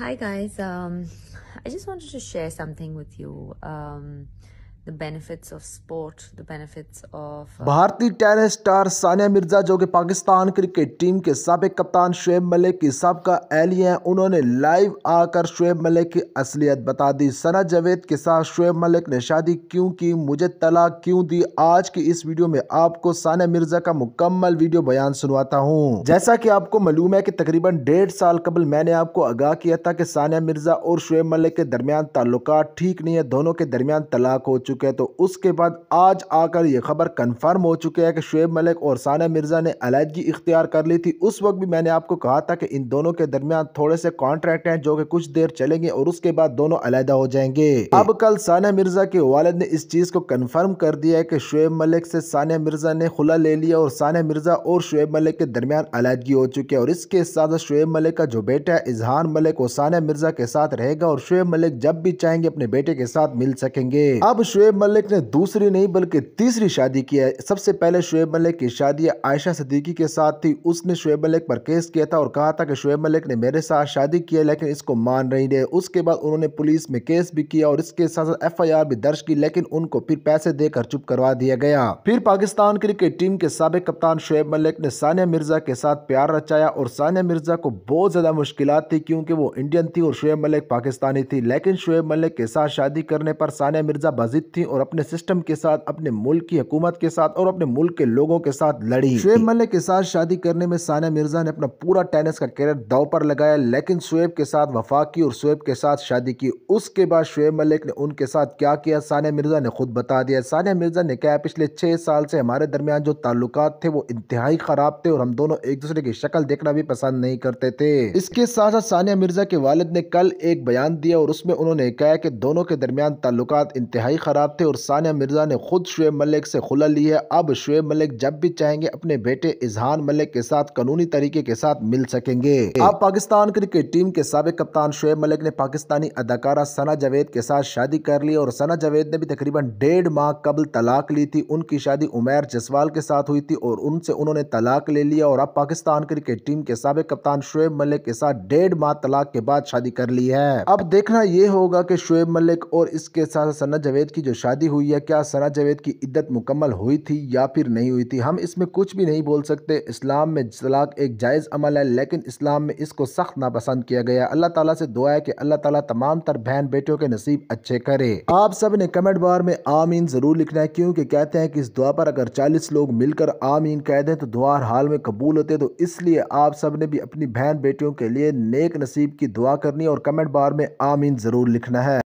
hi guys um i just wanted to share something with you um the benefits of sport the benefits of بھارتی ટેરેસ્ટાર Sania Mirza જો કે Pakistan cricket team કે સાબક કપ્તાન શુએબ મલિક કે સાબકા એલીએ તેમણે live આકર શુએબ Malik કે અસલિયત બતા દી સનદ જવેદ કે સાથ શુએબ મલિક ને شادی ક્યુ કી મુજે તલાક ક્યુ દી આજ કે ઇસ વિડિયો મે આપકો સાનિયા મિર્ઝા કા મુકમ્મલ વિડિયો બયાન સુનવાતા હું જૈસા કે આપકો મલૂમ હે કે તકरीबन 1.5 સાલ કબલ મેને આપકો અગાહ કિયા થા કે સાનિયા મિર્ઝા ઓર શુએબ મલિક કે દરમિયાન તાલુકા ઠીક નહી હે દોનો કે દરમિયાન તલાક કો चुके हैं तो उसके बाद आज आकर ये खबर कंफर्म हो चुकी है कि शुएब मलिक और साना मिर्ज़ा ने अलहदगी इख्तियार कर ली थी उस वक्त भी मैंने आपको कहा था कि इन दोनों के दरमियान थोड़े से कॉन्ट्रैक्ट हैं जो कि कुछ देर चलेंगे और उसके बाद दोनों अलहदा हो जाएंगे अब कल साना मिर्ज़ा के वालद ने इस चीज़ को कन्फर्म कर दिया है कि शुएब मलिक से सानिया मिर्ज़ा ने खुला ले लिया और सानिया मिर्ज़ा और शुएब मलिक के दरमियान अलहदगी हो चुकी है और इसके साथ शुएब मलिक का जो बेटा है इजहान मलिक वो सानिया मिर्ज़ा के साथ रहेगा और शुएब मलिक जब भी चाहेंगे अपने बेटे के साथ मिल सकेंगे अब शुएब मलिक ने दूसरी नहीं बल्कि तीसरी शादी की है सबसे पहले शुएब मलिक की शादी आयशा सदीकी के साथ थी उसने शुएब मलिक पर केस किया था और कहा था कि शुएब मलिक ने मेरे साथ शादी की है लेकिन इसको मान नहीं है उसके बाद उन्होंने पुलिस में केस भी किया और इसके साथ साथ एफ भी दर्ज की लेकिन उनको फिर पैसे देकर चुप करवा दिया गया फिर पाकिस्तान क्रिकेट टीम के सबक कप्तान शुएब मलिक ने सानिया मिर्जा के साथ प्यार रचाया और सानिया मिर्जा को बहुत ज्यादा मुश्किल थी क्योंकि वो इंडियन थी और शुएब मलिक पाकिस्तानी थी लेकिन शुएब मलिक के साथ शादी करने पर सानिया मिर्जा बाजिद थी और अपने सिस्टम के साथ अपने मुल्क की हुकूमत के साथ और अपने मुल्क के लोगों के साथ लड़ी शुएब मलिक के साथ शादी करने में सानिया मिर्जा ने अपना पूरा टेनिस का कैरियर दाव पर लगाया लेकिन शुएब के साथ वफा की और शुएब के साथ शादी की उसके बाद शुएब मलिक ने उनके साथ क्या किया सानिया मिर्जा ने खुद बता दिया सानिया मिर्जा ने कहा पिछले छह साल से हमारे दरमियान जो ताल्लुक थे वो इंतहाई ख़राब थे और हम दोनों एक दूसरे की शक्ल देखना भी पसंद नहीं करते थे इसके साथ साथ सानिया मिर्जा के वालिद ने कल एक बयान दिया और उसमें उन्होंने कहा कि दोनों के दरमियान ताल्लुक इंतहाई ख़राब खराब थे और सानिया मिर्ज़ा ने खुद शुएब मलिक से खुला ली है अब शुएब मलिक जब भी चाहेंगे अपने बेटे इजहान मलिक के साथ कानूनी तरीके के साथ मिल सकेंगे अब पाकिस्तान क्रिकेट टीम के सबक कप्तान शुएब मलिक ने पाकिस्तानी अदाकारा सना जावेद के साथ शादी कर ली और सना जावेद ने भी तकरीबन डेढ़ माह कबल तलाक ली थी उनकी शादी उमेर जसवाल के साथ हुई थी और उनसे उन्होंने तलाक ले लिया और अब पाकिस्तान क्रिकेट टीम के सबक कप्तान शुएब मलिक के साथ डेढ़ माह तलाक के बाद शादी कर ली है अब देखना यह होगा कि शुएब मलिक और इसके साथ सना जावेद की जो शादी हुई है क्या सना जावेद की इद्दत मुकम्मल हुई थी या फिर नहीं हुई थी हम इसमें कुछ भी नहीं बोल सकते इस्लाम में तलाक एक जायज़ अमल है लेकिन इस्लाम में इसको सख्त नापसंद किया गया अल्लाह ताला से दुआ है कि अल्लाह ताला तमाम तर बहन बेटियों के नसीब अच्छे करे आप सब ने कमेंट बार में आमीन ज़रूर लिखना है क्योंकि कहते हैं कि इस दुआ पर अगर चालीस लोग मिलकर आमीन कह दें तो दुआ हाल में कबूल होते तो इसलिए आप सब ने भी अपनी बहन बेटियों के लिए नेक नसीब की दुआ करनी और कमेंट बार में आमीन ज़रूर लिखना है